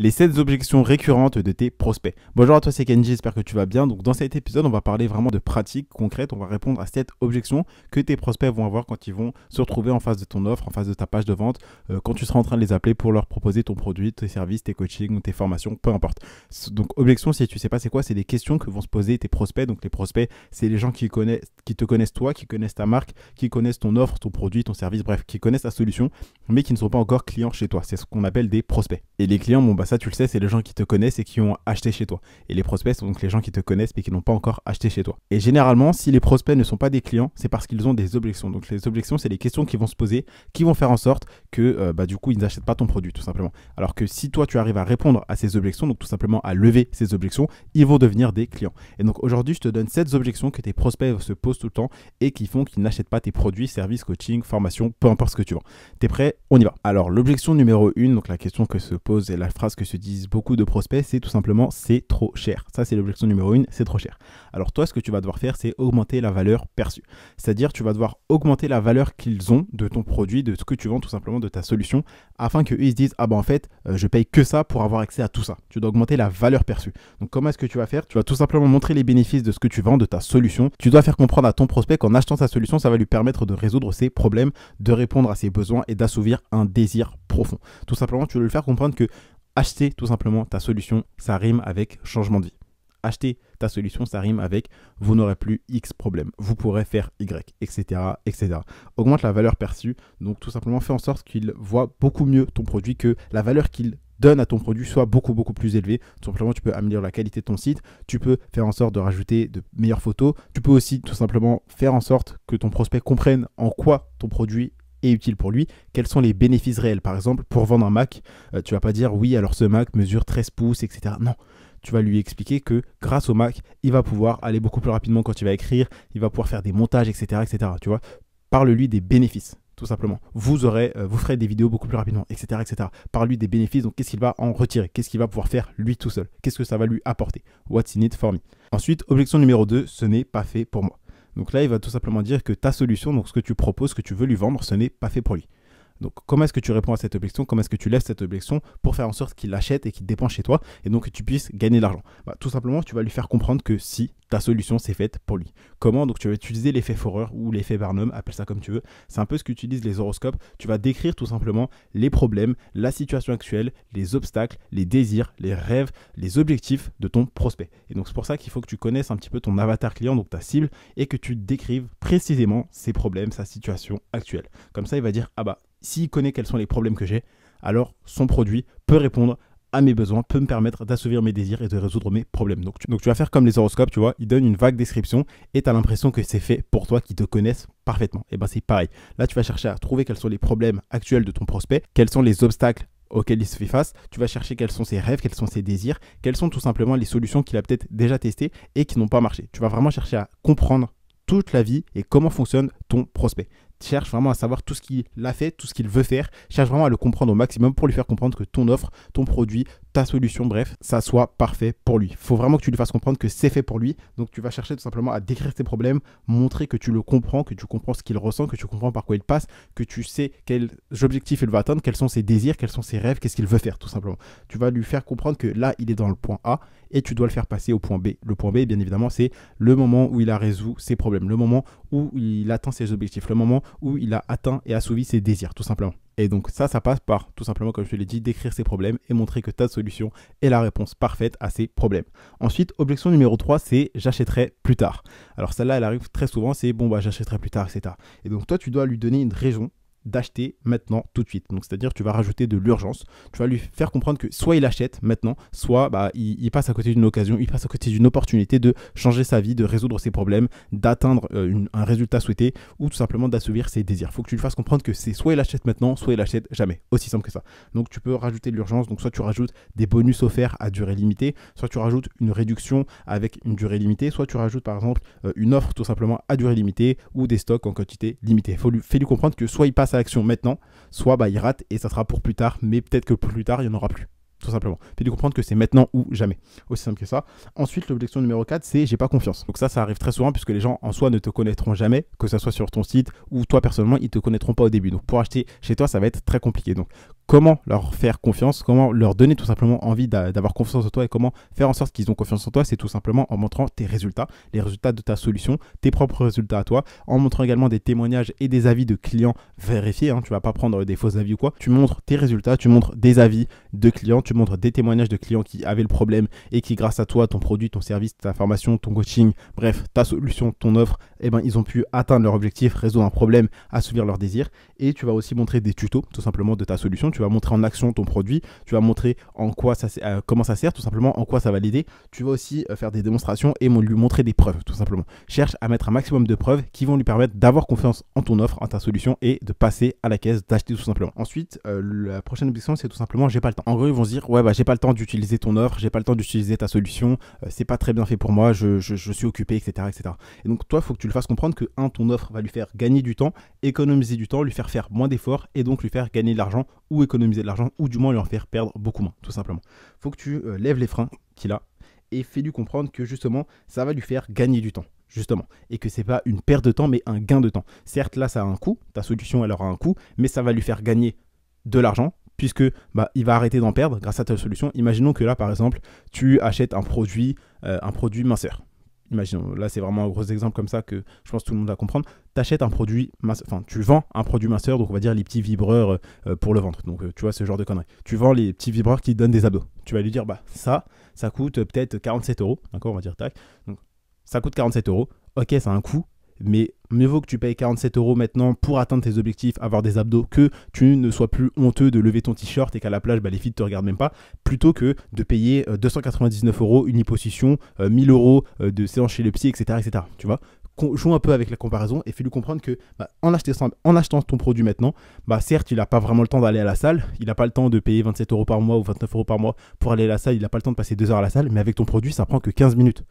les 7 objections récurrentes de tes prospects. Bonjour à toi, c'est Kenji, j'espère que tu vas bien. Donc dans cet épisode, on va parler vraiment de pratiques concrètes, on va répondre à cette objection que tes prospects vont avoir quand ils vont se retrouver en face de ton offre, en face de ta page de vente, euh, quand tu seras en train de les appeler pour leur proposer ton produit, tes services, tes coachings tes formations, peu importe. Donc objection, si tu sais pas c'est quoi, c'est des questions que vont se poser tes prospects. Donc les prospects, c'est les gens qui, connaissent, qui te connaissent toi, qui connaissent ta marque, qui connaissent ton offre, ton produit, ton service, bref, qui connaissent ta solution, mais qui ne sont pas encore clients chez toi. C'est ce qu'on appelle des prospects. Et les clients, bon bah ça, tu le sais, c'est les gens qui te connaissent et qui ont acheté chez toi. Et les prospects sont donc les gens qui te connaissent mais qui n'ont pas encore acheté chez toi. Et généralement, si les prospects ne sont pas des clients, c'est parce qu'ils ont des objections. Donc les objections, c'est les questions qui vont se poser, qui vont faire en sorte que euh, bah, du coup, ils n'achètent pas ton produit, tout simplement. Alors que si toi, tu arrives à répondre à ces objections, donc tout simplement à lever ces objections, ils vont devenir des clients. Et donc aujourd'hui, je te donne 7 objections que tes prospects se posent tout le temps et qui font qu'ils n'achètent pas tes produits, services, coaching, formation, peu importe ce que tu vends. T'es prêt On y va. Alors l'objection numéro 1, donc la question que se pose et la phrase que se disent beaucoup de prospects, c'est tout simplement c'est trop cher. Ça, c'est l'objection numéro une, c'est trop cher. Alors toi, ce que tu vas devoir faire, c'est augmenter la valeur perçue. C'est-à-dire, tu vas devoir augmenter la valeur qu'ils ont de ton produit, de ce que tu vends, tout simplement de ta solution, afin qu'ils ils se disent, ah ben en fait, euh, je paye que ça pour avoir accès à tout ça. Tu dois augmenter la valeur perçue. Donc comment est-ce que tu vas faire Tu vas tout simplement montrer les bénéfices de ce que tu vends, de ta solution. Tu dois faire comprendre à ton prospect qu'en achetant sa solution, ça va lui permettre de résoudre ses problèmes, de répondre à ses besoins et d'assouvir un désir profond. Tout simplement, tu veux le faire comprendre que acheter tout simplement ta solution, ça rime avec changement de vie. Acheter ta solution, ça rime avec vous n'aurez plus X problème, vous pourrez faire Y, etc., etc. Augmente la valeur perçue, donc tout simplement fais en sorte qu'il voit beaucoup mieux ton produit que la valeur qu'il donne à ton produit soit beaucoup beaucoup plus élevé. Tout simplement, tu peux améliorer la qualité de ton site, tu peux faire en sorte de rajouter de meilleures photos, tu peux aussi tout simplement faire en sorte que ton prospect comprenne en quoi ton produit utile pour lui, quels sont les bénéfices réels. Par exemple, pour vendre un Mac, euh, tu vas pas dire oui, alors ce Mac mesure 13 pouces, etc. Non, tu vas lui expliquer que grâce au Mac, il va pouvoir aller beaucoup plus rapidement quand il va écrire, il va pouvoir faire des montages, etc. etc. tu vois, parle-lui des bénéfices. Tout simplement. Vous aurez, euh, vous ferez des vidéos beaucoup plus rapidement, etc., etc. Parle-lui des bénéfices. Donc, qu'est-ce qu'il va en retirer Qu'est-ce qu'il va pouvoir faire lui tout seul Qu'est-ce que ça va lui apporter What's in it for me Ensuite, objection numéro 2, ce n'est pas fait pour moi. Donc là, il va tout simplement dire que ta solution, donc ce que tu proposes, ce que tu veux lui vendre, ce n'est pas fait pour lui. Donc, comment est-ce que tu réponds à cette objection Comment est-ce que tu lèves cette objection pour faire en sorte qu'il l'achète et qu'il dépense chez toi et donc que tu puisses gagner de l'argent bah, Tout simplement, tu vas lui faire comprendre que si ta solution s'est faite pour lui. Comment Donc, tu vas utiliser l'effet Forer ou l'effet Barnum, appelle ça comme tu veux. C'est un peu ce qu'utilisent les horoscopes. Tu vas décrire tout simplement les problèmes, la situation actuelle, les obstacles, les désirs, les rêves, les objectifs de ton prospect. Et donc, c'est pour ça qu'il faut que tu connaisses un petit peu ton avatar client, donc ta cible, et que tu décrives précisément ses problèmes, sa situation actuelle. Comme ça, il va dire Ah bah, s'il connaît quels sont les problèmes que j'ai, alors son produit peut répondre à mes besoins, peut me permettre d'assouvir mes désirs et de résoudre mes problèmes. Donc tu, vas faire comme les horoscopes, tu vois, ils donnent une vague description et tu as l'impression que c'est fait pour toi, qu'ils te connaissent parfaitement. Et eh ben c'est pareil. Là, tu vas chercher à trouver quels sont les problèmes actuels de ton prospect, quels sont les obstacles auxquels il se fait face, tu vas chercher quels sont ses rêves, quels sont ses désirs, quelles sont tout simplement les solutions qu'il a peut-être déjà testées et qui n'ont pas marché. Tu vas vraiment chercher à comprendre toute la vie et comment fonctionne ton prospect cherche vraiment à savoir tout ce qu'il a fait, tout ce qu'il veut faire, cherche vraiment à le comprendre au maximum pour lui faire comprendre que ton offre, ton produit, solution, bref, ça soit parfait pour lui. Faut vraiment que tu lui fasses comprendre que c'est fait pour lui. Donc tu vas chercher tout simplement à décrire ses problèmes, montrer que tu le comprends, que tu comprends ce qu'il ressent, que tu comprends par quoi il passe, que tu sais quels objectifs il va atteindre, quels sont ses désirs, quels sont ses rêves, qu'est-ce qu'il veut faire tout simplement. Tu vas lui faire comprendre que là, il est dans le point A et tu dois le faire passer au point B. Le point B, bien évidemment, c'est le moment où il a résolu ses problèmes, le moment où il atteint ses objectifs, le moment où il a atteint et assouvi ses désirs tout simplement. Et donc ça, ça passe par, tout simplement, comme je te l'ai dit, décrire ses problèmes et montrer que ta solution est la réponse parfaite à ces problèmes. Ensuite, objection numéro 3, c'est j'achèterai plus tard. Alors celle-là, elle arrive très souvent, c'est bon, bah j'achèterai plus tard, etc. Et donc toi, tu dois lui donner une raison d'acheter maintenant tout de suite. Donc c'est-à-dire tu vas rajouter de l'urgence, tu vas lui faire comprendre que soit il achète maintenant, soit bah, il, passe à côté d'une occasion, il passe à côté d'une opportunité de changer sa vie, de résoudre ses problèmes, d'atteindre euh, un résultat souhaité ou tout simplement d'assouvir ses désirs. Faut que tu lui fasses comprendre que c'est soit il achète maintenant, soit il achète jamais. Aussi simple que ça. Donc tu peux rajouter de l'urgence, donc soit tu rajoutes des bonus offerts à durée limitée, soit tu rajoutes une réduction avec une durée limitée, soit tu rajoutes par exemple euh, une offre tout simplement à durée limitée ou des stocks en quantité limitée. Faut lui, fais lui comprendre que soit il passe action maintenant, soit bah, il rate et ça sera pour plus tard, mais peut-être que plus tard, il n'y en aura plus. Tout simplement. Puis de comprendre que c'est maintenant ou jamais. Aussi simple que ça. Ensuite, l'objection numéro 4, c'est j'ai pas confiance. Donc ça, ça arrive très souvent puisque les gens en soi ne te connaîtront jamais, que ça soit sur ton site ou toi personnellement, ils te connaîtront pas au début. Donc pour acheter chez toi, ça va être très compliqué. Donc comment leur faire confiance, comment leur donner tout simplement envie d'avoir confiance en toi et comment faire en sorte qu'ils ont confiance en toi, c'est tout simplement en montrant tes résultats, les résultats de ta solution, tes propres résultats à toi, en montrant également des témoignages et des avis de clients vérifiés, Tu hein. tu vas pas prendre des faux avis ou quoi, tu montres tes résultats, tu montres des avis de clients, tu montres des témoignages de clients qui avaient le problème et qui grâce à toi, ton produit, ton service, ta formation, ton coaching, bref, ta solution, ton offre, eh ben, ils ont pu atteindre leur objectif, résoudre un problème, assouvir leur désir. et tu vas aussi montrer des tutos tout simplement de ta solution tu vas montrer en action ton produit, tu vas montrer en quoi ça, euh, comment ça sert, tout simplement, en quoi ça va l'aider. Tu vas aussi euh, faire des démonstrations et lui montrer des preuves, tout simplement. Cherche à mettre un maximum de preuves qui vont lui permettre d'avoir confiance en ton offre, en ta solution et de passer à la caisse, d'acheter tout simplement. Ensuite, euh, la prochaine objection, c'est tout simplement j'ai pas le temps. En gros, ils vont se dire ouais, bah j'ai pas le temps d'utiliser ton offre, j'ai pas le temps d'utiliser ta solution, c'est pas très bien fait pour moi, je, suis occupé, etc., etc. Et donc, toi, il faut que tu le fasses comprendre que, un, ton offre va lui faire gagner du temps, économiser du temps, lui faire faire moins d'efforts et donc lui faire gagner de l'argent ou économiser de l'argent ou du moins en faire perdre beaucoup moins, tout simplement. Faut que tu euh, lèves les freins qu'il a et fais-lui comprendre que justement, ça va lui faire gagner du temps justement, et que c'est pas une perte de temps, mais un gain de temps. Certes, là, ça a un coût, ta solution, elle aura un coût, mais ça va lui faire gagner de l'argent, puisque bah, il va arrêter d'en perdre grâce à ta solution. Imaginons que là, par exemple, tu achètes un produit, euh, un produit minceur imaginons, là c'est vraiment un gros exemple comme ça que je pense que tout le monde va comprendre, achètes un produit, enfin tu vends un produit masseur, donc on va dire les petits vibreurs euh, pour le ventre, donc euh, tu vois ce genre de conneries. Tu vends les petits vibreurs qui donnent des abdos. Tu vas lui dire, bah ça, ça coûte peut-être 47 euros, d'accord, on va dire tac, donc ça coûte 47 euros, ok ça a un coût, mais mieux vaut que tu payes 47 euros maintenant pour atteindre tes objectifs, avoir des abdos, que tu ne sois plus honteux de lever ton t-shirt et qu'à la plage, bah, les filles ne te regardent même pas, plutôt que de payer 299 euh, euros une hyposition, 1000 euh, euros euh, de séance chez le psy, etc. etc. tu vois joue un peu avec la comparaison et fais-lui comprendre que bah, en, achetant, en ton produit maintenant, bah, certes, il n'a pas vraiment le temps d'aller à la salle, il n'a pas le temps de payer 27 euros par mois ou 29 euros par mois pour aller à la salle, il n'a pas le temps de passer deux heures à la salle, mais avec ton produit, ça prend que 15 minutes.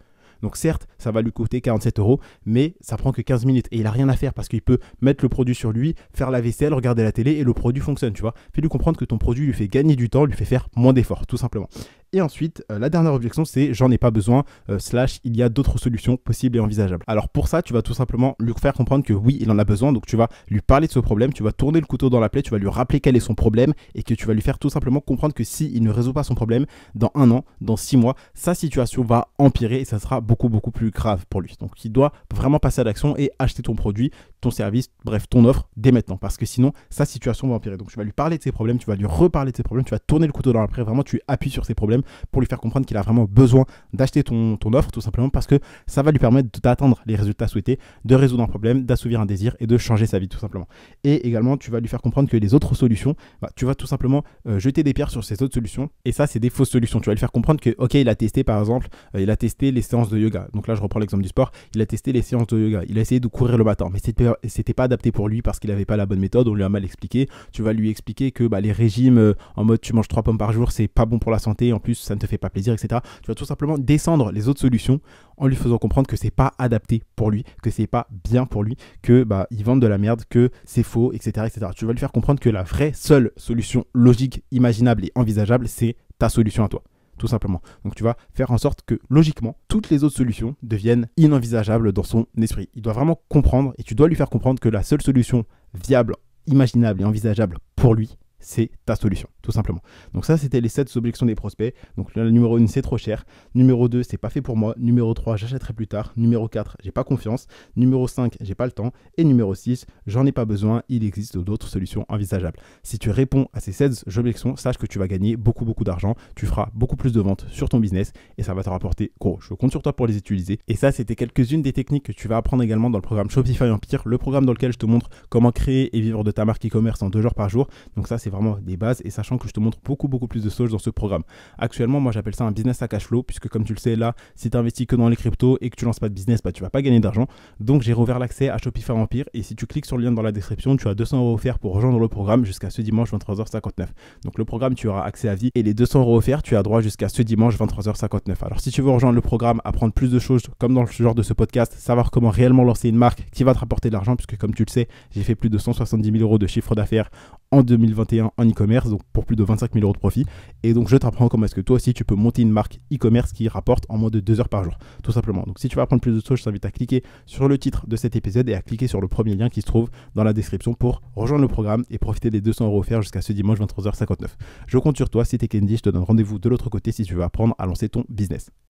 Donc certes, ça va lui coûter 47 euros, mais ça prend que 15 minutes et il a rien à faire parce qu'il peut mettre le produit sur lui, faire la vaisselle, regarder la télé et le produit fonctionne, tu vois. Fais lui comprendre que ton produit lui fait gagner du temps, lui fait faire moins d'efforts, tout simplement. Et ensuite, euh, la dernière objection, c'est j'en ai pas besoin, euh, slash il y a d'autres solutions possibles et envisageables. Alors pour ça, tu vas tout simplement lui faire comprendre que oui, il en a besoin, donc tu vas lui parler de ce problème, tu vas tourner le couteau dans la plaie, tu vas lui rappeler quel est son problème et que tu vas lui faire tout simplement comprendre que si il ne résout pas son problème dans un an, dans six mois, sa situation va empirer et ça sera beaucoup beaucoup plus grave pour lui. Donc il doit vraiment passer à l'action et acheter ton produit ton service, bref, ton offre dès maintenant. Parce que sinon, sa situation va empirer. Donc tu vas lui parler de ses problèmes, tu vas lui reparler de ses problèmes, tu vas tourner le couteau dans la vraiment tu appuies sur ses problèmes pour lui faire comprendre qu'il a vraiment besoin d'acheter ton, ton offre, tout simplement parce que ça va lui permettre d'atteindre les résultats souhaités, de résoudre un problème, d'assouvir un désir et de changer sa vie, tout simplement. Et également, tu vas lui faire comprendre que les autres solutions, bah, tu vas tout simplement euh, jeter des pierres sur ces autres solutions. Et ça, c'est des fausses solutions. Tu vas lui faire comprendre que, ok, il a testé par exemple, euh, il a testé les séances de yoga. Donc là, je reprends l'exemple du sport. Il a testé les séances de yoga. Il a essayé de courir le matin, mais c'était pas adapté pour lui parce qu'il n'avait pas la bonne méthode, on lui a mal expliqué. Tu vas lui expliquer que bah, les régimes euh, en mode tu manges trois pommes par jour, c'est pas bon pour la santé, en plus ça ne te fait pas plaisir, etc. Tu vas tout simplement descendre les autres solutions en lui faisant comprendre que c'est pas adapté pour lui, que c'est pas bien pour lui, que bah, il de la merde, que c'est faux, etc., etc. Tu vas lui faire comprendre que la vraie seule solution logique, imaginable et envisageable, c'est ta solution à toi tout simplement. Donc tu vas faire en sorte que logiquement, toutes les autres solutions deviennent inenvisageables dans son esprit. Il doit vraiment comprendre et tu dois lui faire comprendre que la seule solution viable, imaginable et envisageable pour lui, c'est ta solution tout simplement. Donc ça, c'était les 7 objections des prospects. Donc le numéro 1, c'est trop cher. Numéro 2, c'est pas fait pour moi. Numéro 3, j'achèterai plus tard. Numéro 4, j'ai pas confiance. Numéro 5, j'ai pas le temps. Et numéro 6, j'en ai pas besoin. Il existe d'autres solutions envisageables. Si tu réponds à ces 16 objections, sache que tu vas gagner beaucoup, beaucoup d'argent. Tu feras beaucoup plus de ventes sur ton business et ça va te rapporter gros. Je compte sur toi pour les utiliser. Et ça, c'était quelques-unes des techniques que tu vas apprendre également dans le programme Shopify Empire, le programme dans lequel je te montre comment créer et vivre de ta marque e-commerce en deux jours par jour. Donc ça, c'est vraiment des bases et sachant que je te montre beaucoup, beaucoup plus de choses dans ce programme. Actuellement, moi, j'appelle ça un business à cash flow, puisque comme tu le sais, là, si tu investis que dans les cryptos et que tu lances pas de business, bah, tu vas pas gagner d'argent. Donc, j'ai rouvert l'accès à Shopify Empire. Et si tu cliques sur le lien dans la description, tu as 200 euros offerts pour rejoindre le programme jusqu'à ce dimanche 23h59. Donc, le programme, tu auras accès à vie et les 200 euros offerts, tu as droit jusqu'à ce dimanche 23h59. Alors, si tu veux rejoindre le programme, apprendre plus de choses, comme dans le genre de ce podcast, savoir comment réellement lancer une marque qui va te rapporter de l'argent, puisque comme tu le sais, j'ai fait plus de 170 000 euros de chiffre d'affaires en 2021 en e-commerce, donc pour plus de 25 000 euros de profit. Et donc je t'apprends comment est-ce que toi aussi tu peux monter une marque e-commerce qui rapporte en moins de deux heures par jour, tout simplement. Donc si tu veux apprendre plus de choses, je t'invite à cliquer sur le titre de cet épisode et à cliquer sur le premier lien qui se trouve dans la description pour rejoindre le programme et profiter des 200 euros offerts jusqu'à ce dimanche 23h59. Je compte sur toi, c'était Kendy, je te donne rendez-vous de l'autre côté si tu veux apprendre à lancer ton business.